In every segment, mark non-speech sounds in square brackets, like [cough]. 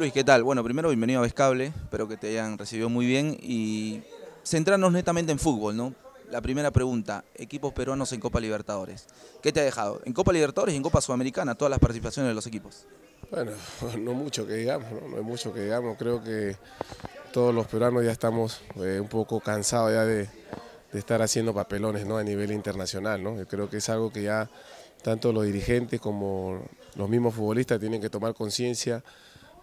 Luis, ¿qué tal? Bueno, primero bienvenido a Vescable, espero que te hayan recibido muy bien y centrarnos netamente en fútbol, ¿no? La primera pregunta, equipos peruanos en Copa Libertadores. ¿Qué te ha dejado? En Copa Libertadores y en Copa Sudamericana, todas las participaciones de los equipos. Bueno, [laughs] no mucho que digamos, no, hay mucho que digamos. Creo que todos los peruanos ya estamos eh, un poco cansados ya de, estar haciendo papelones ¿no? a nivel internacional. ¿no? Yo creo que es algo que ya tanto los dirigentes como los mismos futbolistas tienen que tomar conciencia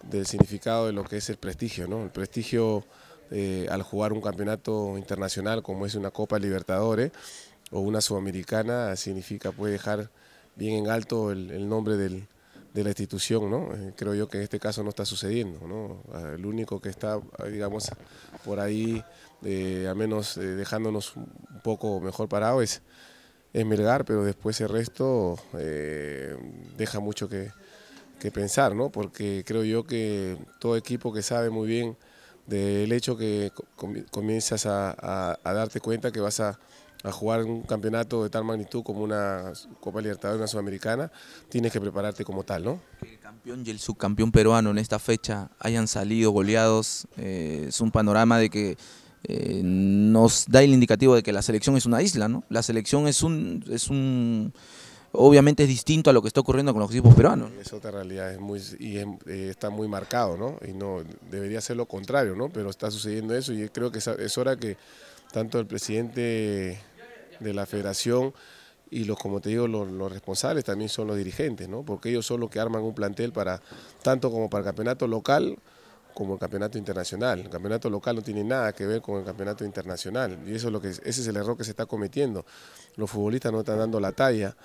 del significado de lo que es el prestigio, ¿no? El prestigio eh, al jugar un campeonato internacional como es una Copa Libertadores o una Sudamericana significa puede dejar bien en alto el, nombre de la institución, ¿no? Eh, creo yo que en este caso no está sucediendo, El único que está, digamos, por ahí, eh, al menos dejándonos un poco mejor parado es, es Melgar, pero después el resto deja mucho que, que pensar, ¿no? Porque creo yo que todo equipo que sabe muy bien del hecho que comienzas a, darte cuenta que vas a, jugar un campeonato de tal magnitud como una Copa Libertadores, una Sudamericana, tienes que prepararte como tal, ¿no? Que el campeón y el subcampeón peruano en esta fecha hayan salido goleados, eh, es un panorama de que eh, nos da el indicativo de que la selección es una isla, ¿no? La selección es un... Es un obviamente es distinto a lo que está ocurriendo con los equipos peruanos. Es otra realidad, es muy, y eh, está muy marcado, ¿no? Y no debería ser lo contrario, ¿no? Pero está sucediendo eso y creo que es hora que tanto el presidente de la federación y los, como te digo, los, los, responsables también son los dirigentes, ¿no? Porque ellos son los que arman un plantel para, tanto como para el campeonato local como el campeonato internacional. El campeonato local no tiene nada que ver con el campeonato internacional. Y eso es lo que, ese es el error que se está cometiendo. Los futbolistas no están dando la talla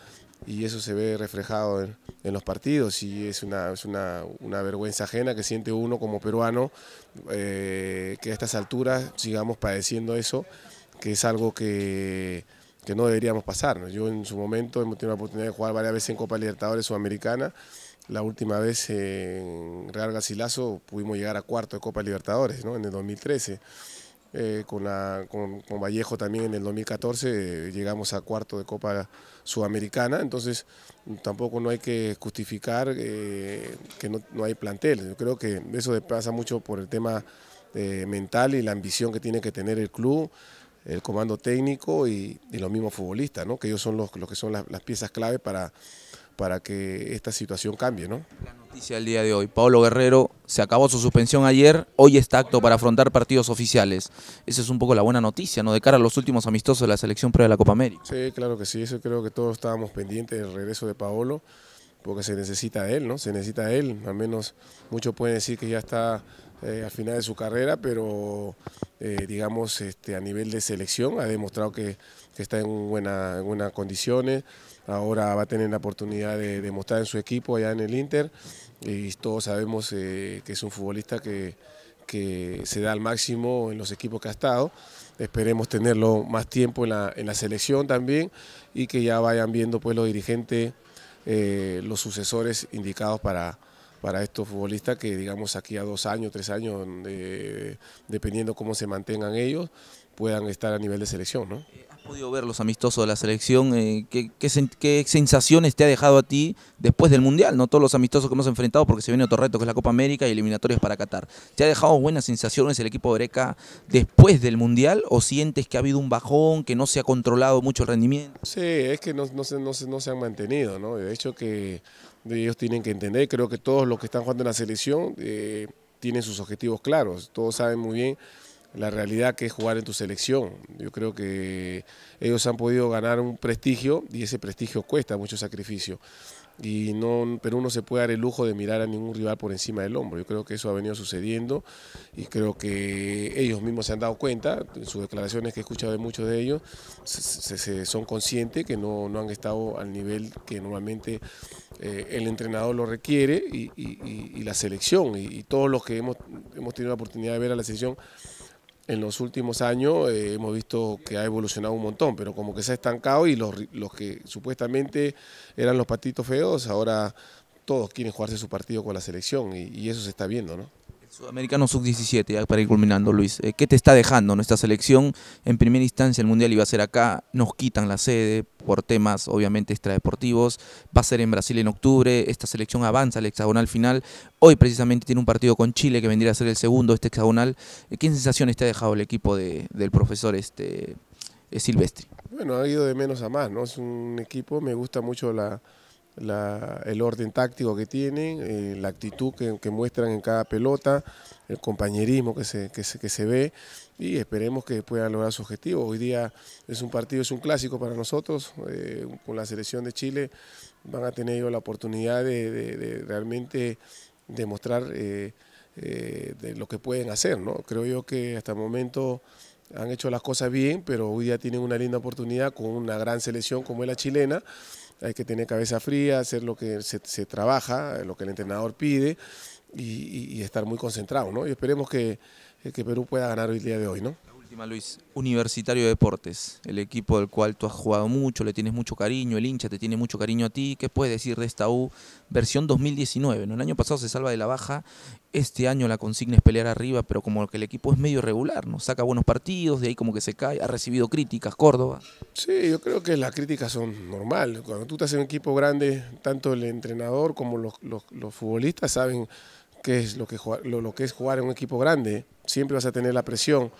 y eso se ve reflejado en, los partidos y es una, vergüenza ajena que siente uno como peruano eh, que a estas alturas sigamos padeciendo eso, que es algo que, no deberíamos pasar. Yo en su momento hemos tenido la oportunidad de jugar varias veces en Copa Libertadores Sudamericana, la última vez en Real Garcilaso pudimos llegar a cuarto de Copa Libertadores, ¿no? en el 2013. Eh, con, con, Vallejo también en el 2014 eh, llegamos a cuarto de Copa Sudamericana, entonces tampoco no hay que justificar eh, que no, hay plantel. Yo creo que eso pasa mucho por el tema mental y la ambición que tiene que tener el club, el comando técnico y, los mismos futbolistas, ¿no? que ellos son los, que son las, las piezas clave para para que esta situación cambie, ¿no? La noticia del día de hoy, Paolo Guerrero se acabó su suspensión ayer, hoy está acto para afrontar partidos oficiales. Esa es un poco la buena noticia, ¿no? De cara a los últimos amistosos de la selección previa de la Copa América. Sí, claro que sí, eso creo que todos estábamos pendientes del regreso de Paolo, porque se necesita él, ¿no? Se necesita de él, al menos muchos pueden decir que ya está eh, al final de su carrera, pero eh, digamos, este, a nivel de selección. Ha demostrado que, está en, buena, buenas condiciones. Ahora va a tener la oportunidad de demostrar en su equipo allá en el Inter. Y todos sabemos eh, que es un futbolista que, que se da al máximo en los equipos que ha estado. Esperemos tenerlo más tiempo en la, selección también y que ya vayan viendo pues los dirigentes, eh, los sucesores indicados para, para estos futbolistas que digamos aquí a dos años, tres años, eh, dependiendo cómo se mantengan ellos, puedan estar a nivel de selección, ¿no? Eh, ¿Has podido ver los amistosos de la selección? Eh, ¿qué, sensaciones te ha dejado a ti después del Mundial? No todos los amistosos que hemos enfrentado porque se viene otro reto que es la Copa América y eliminatorias para Qatar. ¿Te ha dejado buenas sensaciones el equipo de Oreca después del Mundial o sientes que ha habido un bajón, que no se ha controlado mucho el rendimiento? Sí, es que no, se, han mantenido, ¿no? De hecho que ellos tienen que entender, creo que todos los que están jugando en la selección eh, tienen sus objetivos claros, todos saben muy bien la realidad que es jugar en tu selección. Yo creo que ellos han podido ganar un prestigio y ese prestigio cuesta mucho sacrificio. Y no, ...pero no se puede dar el lujo de mirar a ningún rival por encima del hombro. Yo creo que eso ha venido sucediendo y creo que ellos mismos se han dado cuenta, en sus declaraciones que he escuchado de muchos de ellos, se, son conscientes que no, han estado al nivel que normalmente eh, el entrenador lo requiere y, la selección. Y, todos los que hemos, hemos tenido la oportunidad de ver a la selección en los últimos años eh, hemos visto que ha evolucionado un montón, pero como que se ha estancado y los, los que supuestamente eran los patitos feos, ahora todos quieren jugarse su partido con la selección y, y eso se está viendo, ¿no? Sudamericano Sub-17, para ir culminando, Luis. Eh, ¿Qué te está dejando nuestra selección? En primera instancia, el Mundial iba a ser acá, nos quitan la sede por temas, obviamente, extradeportivos. Va a ser en Brasil en octubre. Esta selección avanza al hexagonal final. Hoy, precisamente, tiene un partido con Chile que vendría a ser el segundo, este hexagonal. Eh, ¿Qué sensaciones te ha dejado el equipo del profesor este, eh, Silvestri? Bueno, ha ido de menos a más, ¿no? Es un equipo, me gusta mucho la el orden táctico que tienen, eh, la actitud que, muestran en cada pelota, el compañerismo que se, ve y esperemos que puedan lograr su objetivo. Hoy día es un partido, es un clásico para nosotros. Eh, con la selección de Chile van a tener la oportunidad de, realmente demostrar eh, lo que pueden hacer. ¿no? Creo yo que hasta el momento han hecho las cosas bien, pero hoy día tienen una linda oportunidad con una gran selección como es la chilena hay que tener cabeza fría, hacer lo que se, trabaja, eh, lo que el entrenador pide y, estar muy concentrado, ¿no? Y esperemos que, que Perú pueda ganar hoy día de hoy, ¿no? Luis. Universitario de Deportes, el equipo del cual tú has jugado mucho, le tienes mucho cariño, el hincha te tiene mucho cariño a ti. ¿Qué puedes decir de esta U versión 2019? El año pasado se salva de la baja, este año la consigna es pelear arriba, pero como que el equipo es medio regular, ¿no? Saca buenos partidos, de ahí como que se cae, ha recibido críticas, Córdoba. Sí, yo creo que las críticas son normales Cuando tú estás en un equipo grande, tanto el entrenador como los, futbolistas saben qué es lo que, lo que es jugar en un equipo grande. Siempre vas a tener la presión.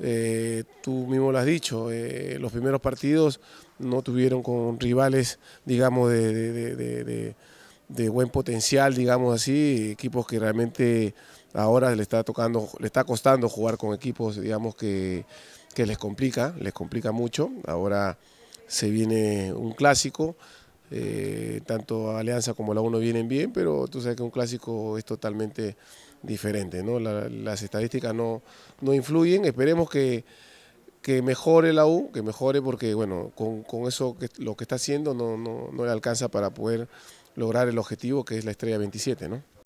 Eh, tú mismo lo has dicho, eh, los primeros partidos no tuvieron con rivales, digamos, de, buen potencial, digamos así, equipos que realmente ahora le está tocando, le está costando jugar con equipos, digamos, que, les complica, les complica mucho. Ahora se viene un clásico. Eh, tanto Alianza como la 1 vienen bien, pero tú sabes que un clásico es totalmente diferente. ¿no? las estadísticas no, no influyen. Esperemos que, que mejore la U, que mejore porque, bueno, con, con eso que, lo que está haciendo no, no, no le alcanza para poder lograr el objetivo que es la estrella 27, ¿no?